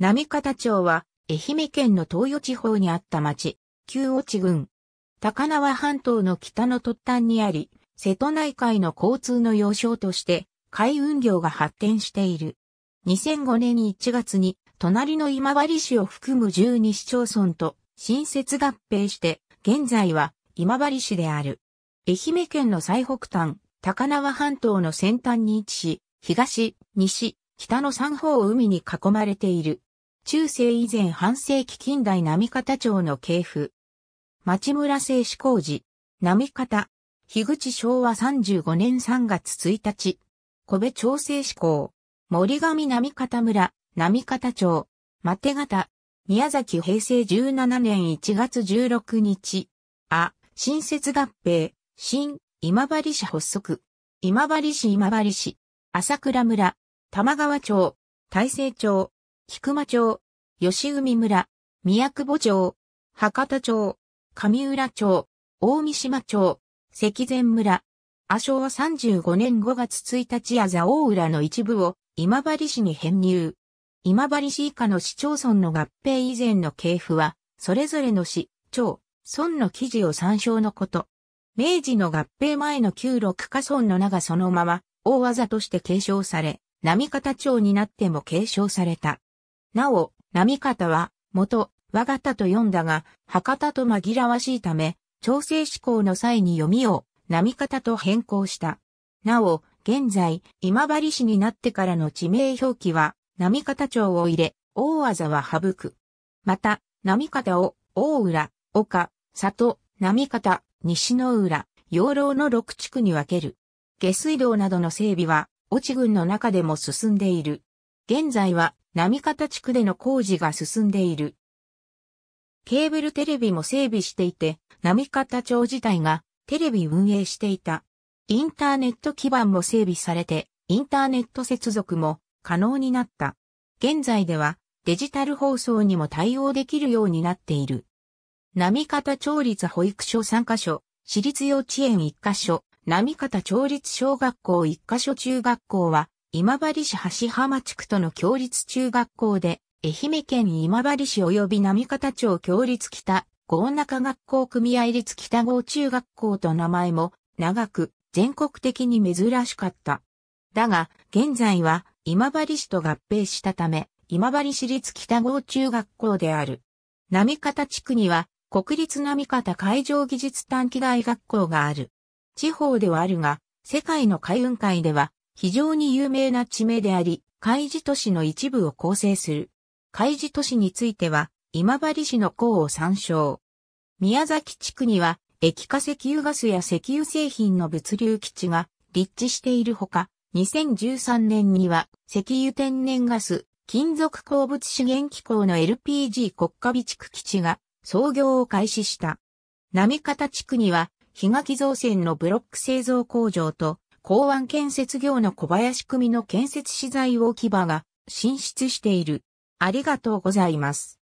波方町は、愛媛県の東予地方にあった町、旧落郡。高輪半島の北の突端にあり、瀬戸内海の交通の要衝として、海運業が発展している。2005年1月に、隣の今治市を含む12市町村と、新設合併して、現在は今治市である。愛媛県の最北端、高輪半島の先端に位置し、東、西、北の三方を海に囲まれている。中世以前半世紀近代波方町の系譜。町村製志工事。波方、樋口昭和35年3月1日、小部町製志工、森上波方村、波方町、マテ方、宮崎平成17年1月16日、あ、新設合併、新、今治市発足、今治市今治市、朝倉村、玉川町、大成町、菊間町、吉海村、宮久保町、博多町、上浦町、大三島町、関前村、阿昭は35年5月1日座大浦の一部を今治市に編入。今治市以下の市町村の合併以前の系譜は、それぞれの市、町、村の記事を参照のこと。明治の合併前の旧六家村の名がそのまま、大技として継承され、波方町になっても継承された。なお、波方は、元、和方と読んだが、博多と紛らわしいため、調整志向の際に読みを、波方と変更した。なお、現在、今治市になってからの地名表記は、波方町を入れ、大技は省く。また、波方を、大浦、岡、里、波方、西の浦、養老の6地区に分ける。下水道などの整備は、越ち郡の中でも進んでいる。現在は、波方地区での工事が進んでいる。ケーブルテレビも整備していて、波方町自体がテレビ運営していた。インターネット基盤も整備されて、インターネット接続も可能になった。現在ではデジタル放送にも対応できるようになっている。波方町立保育所3カ所、私立幼稚園1カ所、波方町立小学校1カ所中学校は今治市橋浜地区との共立中学校で、愛媛県今治市及び波方町共立北、郷中学校組合立北郷中学校と名前も、長く、全国的に珍しかった。だが、現在は、今治市と合併したため、今治市立北郷中学校である。波方地区には、国立波方海上技術短期大学校がある。地方ではあるが、世界の海運会では、非常に有名な地名であり、海事都市の一部を構成する。海事都市については、今治市の項を参照。宮崎地区には、液化石油ガスや石油製品の物流基地が立地しているほか、2013年には、石油天然ガス、金属鉱物資源機構の LPG 国家備蓄基地が創業を開始した。波方地区には、日垣造船のブロック製造工場と港湾建設業の小林組の建設資材置き場が進出している。ありがとうございます。